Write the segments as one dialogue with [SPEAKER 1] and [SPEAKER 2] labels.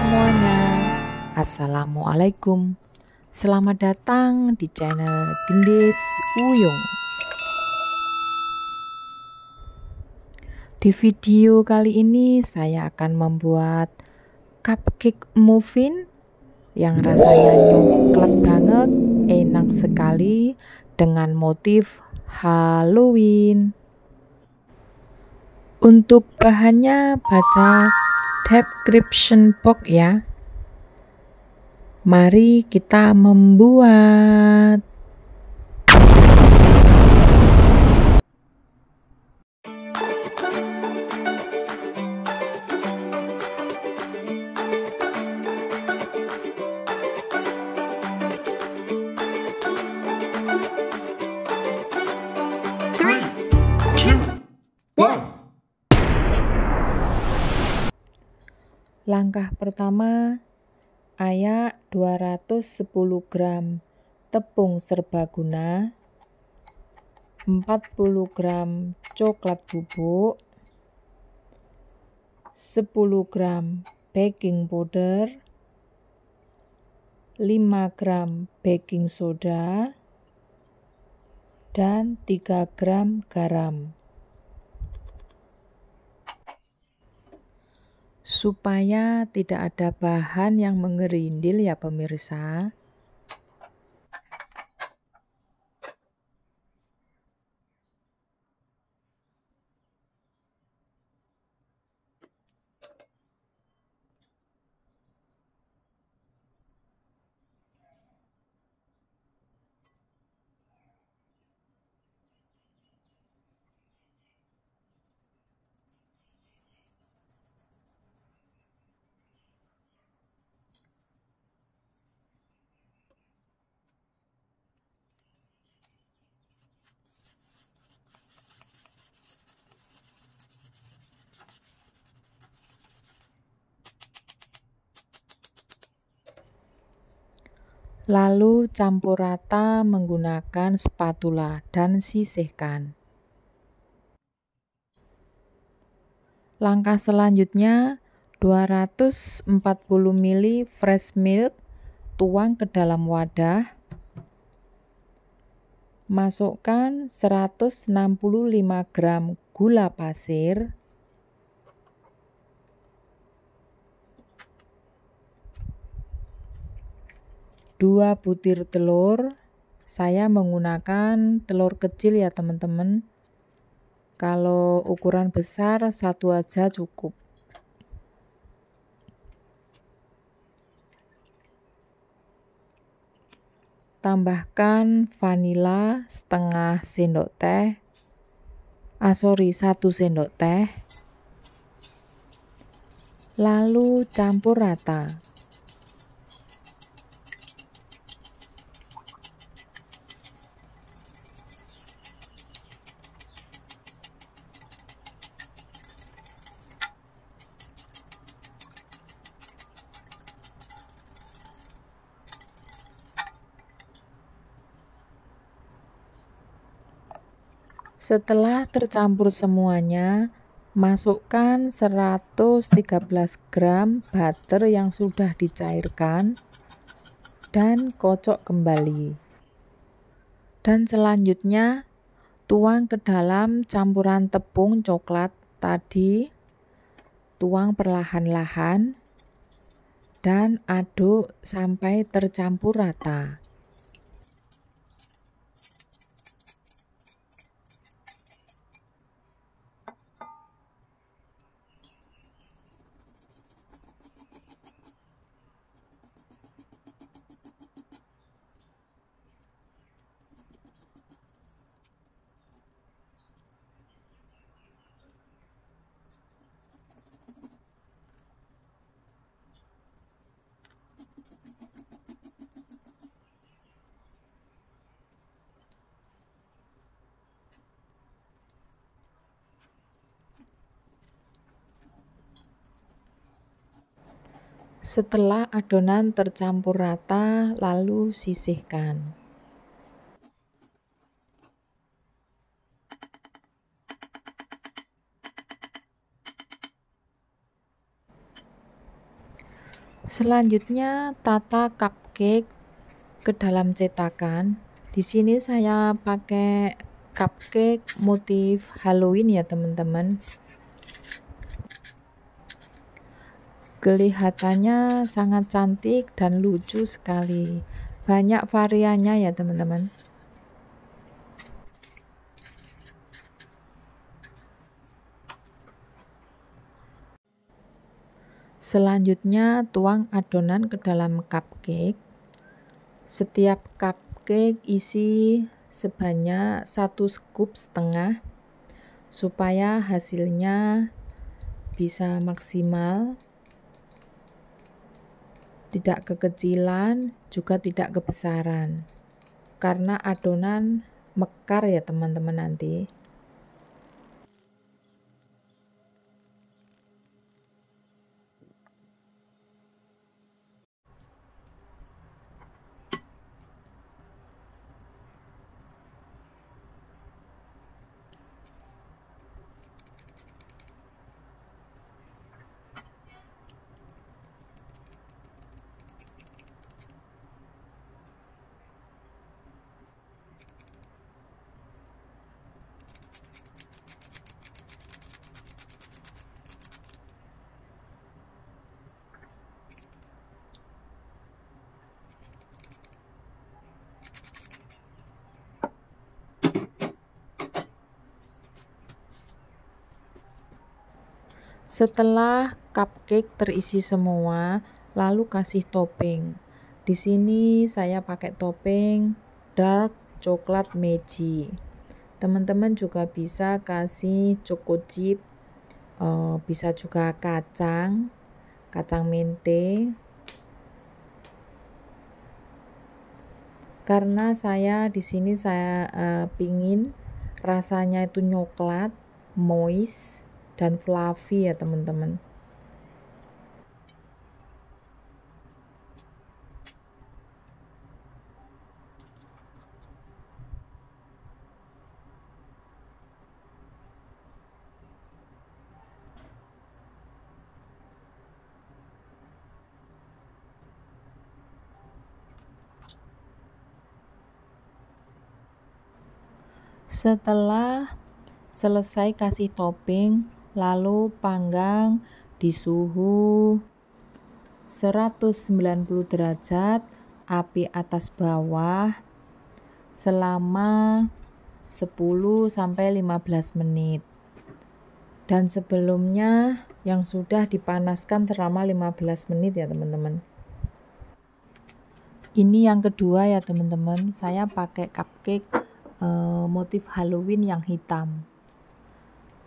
[SPEAKER 1] semuanya Assalamualaikum Selamat datang di channel Gendis Uyung Di video kali ini saya akan membuat cupcake muffin yang rasanya coklat banget, enak sekali dengan motif Halloween. Untuk bahannya baca description box ya. Mari kita membuat Langkah pertama, ayak 210 gram tepung serbaguna, 40 gram coklat bubuk, 10 gram baking powder, 5 gram baking soda, dan 3 gram garam. supaya tidak ada bahan yang mengerindil ya pemirsa Lalu campur rata menggunakan spatula dan sisihkan. Langkah selanjutnya, 240 ml fresh milk tuang ke dalam wadah. Masukkan 165 gram gula pasir. 2 butir telur. Saya menggunakan telur kecil ya teman-teman. Kalau ukuran besar satu aja cukup. Tambahkan vanila setengah sendok teh. Ah sorry, satu sendok teh. Lalu campur rata. Setelah tercampur semuanya, masukkan 113 gram butter yang sudah dicairkan dan kocok kembali. Dan selanjutnya, tuang ke dalam campuran tepung coklat tadi. Tuang perlahan-lahan dan aduk sampai tercampur rata. Setelah adonan tercampur rata, lalu sisihkan. Selanjutnya, tata cupcake ke dalam cetakan. Di sini saya pakai cupcake motif Halloween ya, teman-teman. Kelihatannya sangat cantik dan lucu sekali. Banyak variannya ya teman-teman. Selanjutnya tuang adonan ke dalam cupcake. Setiap cupcake isi sebanyak satu scoop setengah supaya hasilnya bisa maksimal tidak kekecilan, juga tidak kebesaran. Karena adonan mekar ya teman-teman nanti. Setelah cupcake terisi semua, lalu kasih topping. Di sini saya pakai topping dark coklat meiji. Teman-teman juga bisa kasih choco chip, eh, bisa juga kacang, kacang mente. Karena saya di sini saya eh, pingin rasanya itu nyoklat, moist dan fluffy ya teman-teman setelah selesai kasih topping lalu panggang di suhu 190 derajat api atas bawah selama 10 sampai 15 menit. Dan sebelumnya yang sudah dipanaskan selama 15 menit ya teman-teman. Ini yang kedua ya teman-teman, saya pakai cupcake e, motif Halloween yang hitam.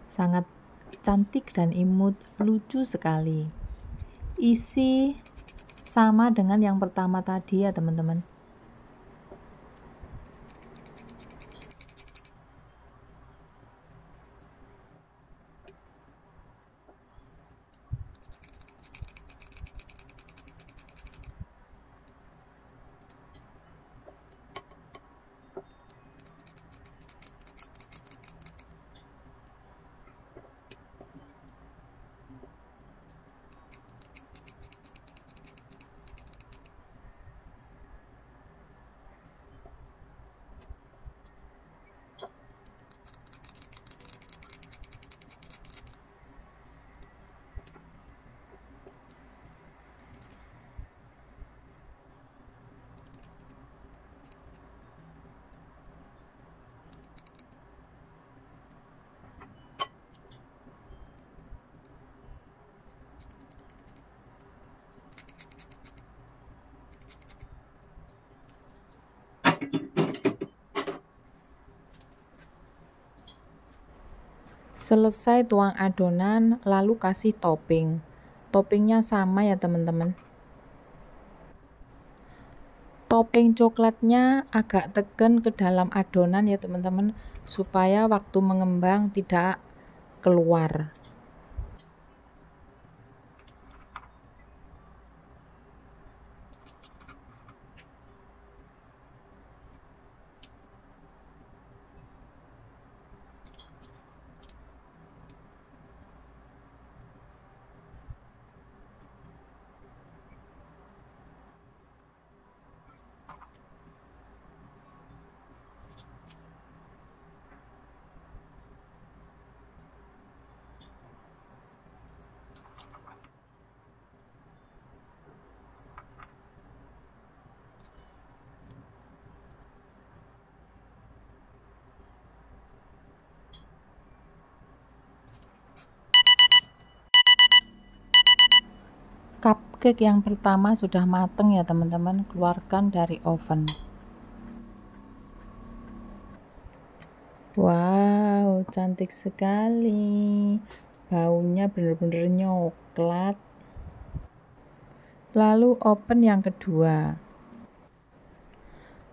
[SPEAKER 1] Sangat cantik dan imut, lucu sekali. Isi sama dengan yang pertama tadi ya teman-teman. Selesai tuang adonan, lalu kasih topping. Toppingnya sama ya teman-teman. Topping coklatnya agak tekan ke dalam adonan ya teman-teman, supaya waktu mengembang tidak keluar. Cupcake yang pertama sudah mateng ya teman-teman, keluarkan dari oven. Wow, cantik sekali. Baunya benar-benar nyoklat. Lalu open yang kedua.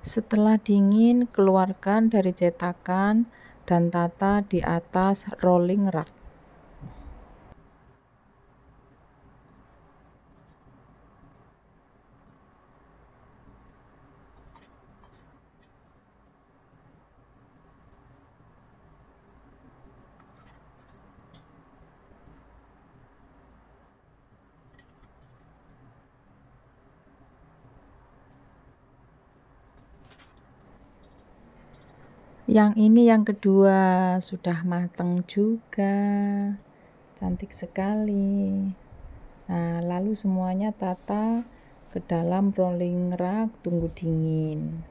[SPEAKER 1] Setelah dingin, keluarkan dari cetakan dan tata di atas rolling rack. yang ini yang kedua sudah matang juga cantik sekali nah lalu semuanya tata ke dalam rolling rack tunggu dingin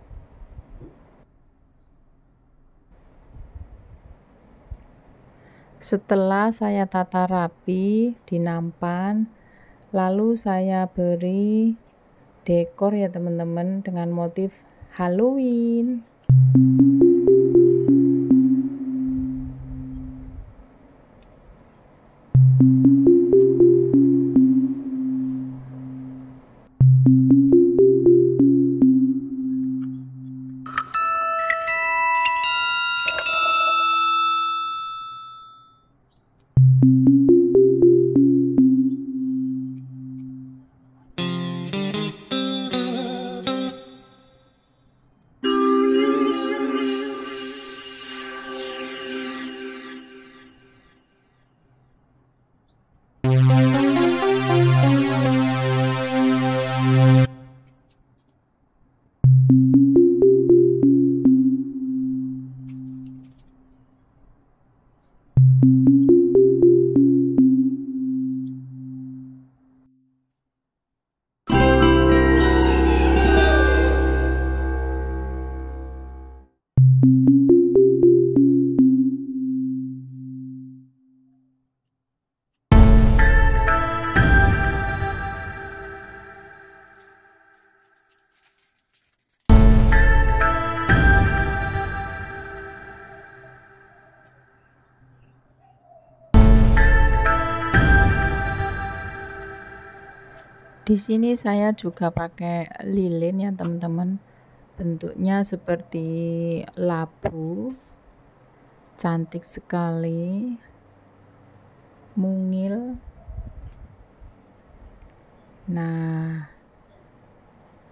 [SPEAKER 1] setelah saya tata rapi di nampan lalu saya beri dekor ya teman-teman dengan motif Halloween Di sini saya juga pakai lilin ya teman-teman. Bentuknya seperti labu. Cantik sekali. Mungil. Nah,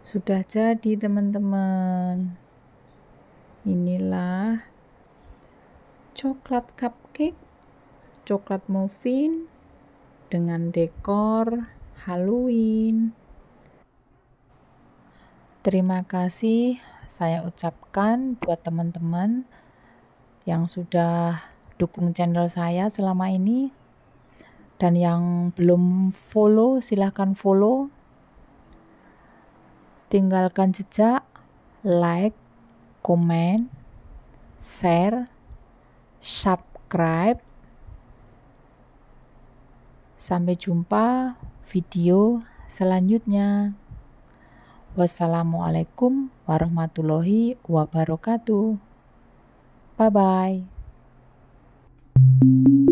[SPEAKER 1] sudah jadi teman-teman. Inilah coklat cupcake, coklat muffin dengan dekor Halloween. Terima kasih saya ucapkan buat teman-teman yang sudah dukung channel saya selama ini dan yang belum follow silahkan follow tinggalkan jejak like komen share subscribe sampai jumpa video selanjutnya. Wassalamualaikum warahmatullahi wabarakatuh. Bye bye.